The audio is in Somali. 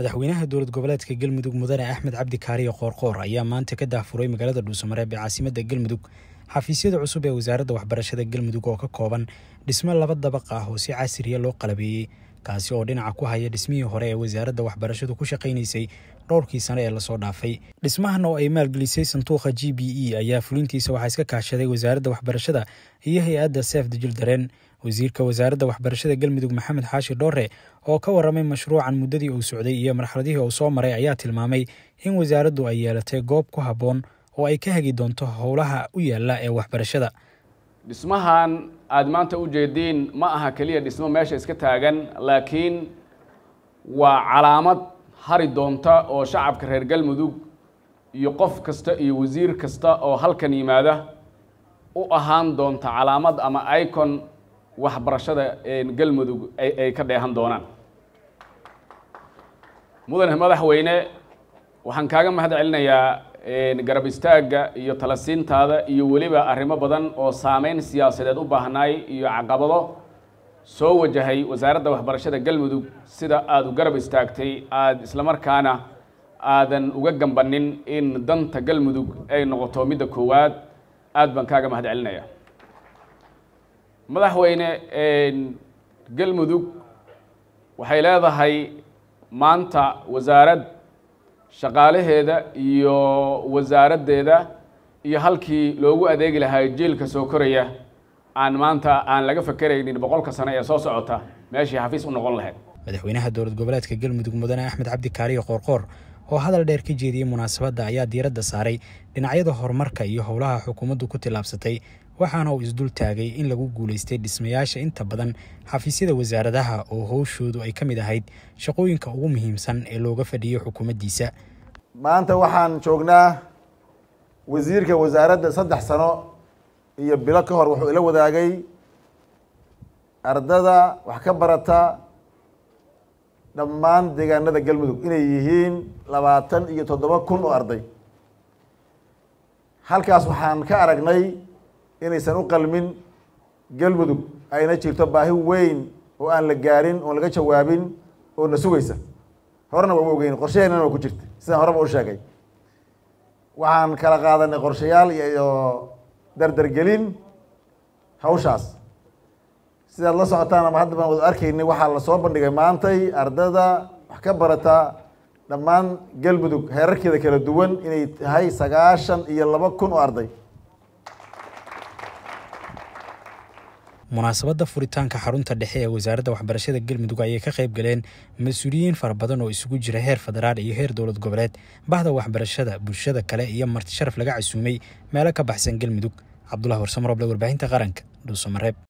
madaxweynaha dowlad goboleedka galmudug mudane axmed cabdi kaariyo qoorqoor ayaa maanta ka daahfuray magaalada dhuusamareeb ee caasimadda galmudug xafiisyada cusub ee wasaaradda waxbarashada galmudug oo ka kooban dhismo laba dabaq ah oo si casriya ah loo qalabeeyey kaasi oo dhinaca ku haya dhismihii hore ee wasaaradda waxbarashadu ku shaqaynaysay dhowrkii sane ee lasoo dhaafay dhismahan oo ay maalgelisay sanduuqa g b e ayaa fulintiisa waxaa iska kaashaday wasaaradda waxbarashada iyo hay-adda seef dejil wasiirka wasaaradda waxbarashada galmudug maxamed xaashi dhoore oo ka warramay mashruucan muddadii uu socday iyo marxaladihii uu soo maray ayaa tilmaamay in wasaaraddu ay yeelatay goob ku habboon oo ay ka hegi doonto howlaha u yaalla ee waxbarashada dhismahan aada maanta u jeediin ma aha keliya dhismo meesha iska taagan laakiin waa calaamad hari doonta oo shacabka reer galmudug iyo qof kasta iyo wasiir kasta oo halkan yimaada u ahaan doonta calaamad ama icon waxbarashada galmudug ay ka dheehan doonaan mudane madaxweyne waxaan kaaga mahad celinayaa garab istaagga iyo talasiintaada iyo weliba arrimo badan oo saameyn siyaasadeed u baahnaay iyo caqabado soo wajahay wasaaradda waxbarashada galmudug sida aada u garab istaagtay aada islamarkaana aadan uga gambanin in danta galmudug ay noqoto midda koowaad aada baan kaaga mahad celinaya madaxweyne galmudug waxay leedahay maanta wasaarad shaqaalaheeda iyo wasaaraddeeda iyo halkii loogu adeegi lahaa jiilka soo koraya aan maanta aan laga fakaraynin boqolka sano ee soo socota meeshii xafiis u noqon lahayd madaxweynaha dowlad goboleedka galmudug mudane axmed cabdi kaariyo qoorqoor oo hadal dheer ka jeediyey munaasabadda ayaa diiradda saaray dhinacyada horumarka iyo howlaha xukuumaddu ku tilaabsatay waxaana uu isdul taagay in lagu guulaystay dhismayaasha inta badan xafiisyada wasaaradaha oo howshoodu ay ka mid ahayd shaqooyinka ugu muhiimsan ee looga fadhiyo xukuumaddiisa maanta waxaan joognaa wasiirka wasaaradda saddex sano iyo bilo ka hor wuxuu ila wadaagay ardada wax ka barata dhammaan deegaanada galmudug inay yihiin labaatan iyo toddoba kun oo arday halkaas waxaan ka aragnay inaysan u qalmin galmudug ayna jirto baahi weyn oo aan la gaarin oon laga jawaabin oo na sugaysa horena waama ogeyn qorshaheenana waa ku jirta sidaan horeba u sheegay waxaan kala qaadanay qorshayaal iyo dardargelin hawshaas sidaad la socotaan ama hadda baan wada arkaynay waxaa lasoo bandhigay maantay ardada wax ka barata dhammaan galmudug heerarkeeda kala duwan inay tahay sagaashan iyo laba kun oo arday munaasabadda furitaanka xarunta dhexe ee wasaaradda waxbarashada galmudug ayay ka qayb galeen mas-uuliyiin fara badan oo isugu jira heer federaal iyo heer dowlad goboleed bahda waxbarashada bulshada kale iyo marti sharaf laga casuumay meelo ka baxsan galmudug cabdulahi warsamroble warbaahinta qaranka dhuusamareeb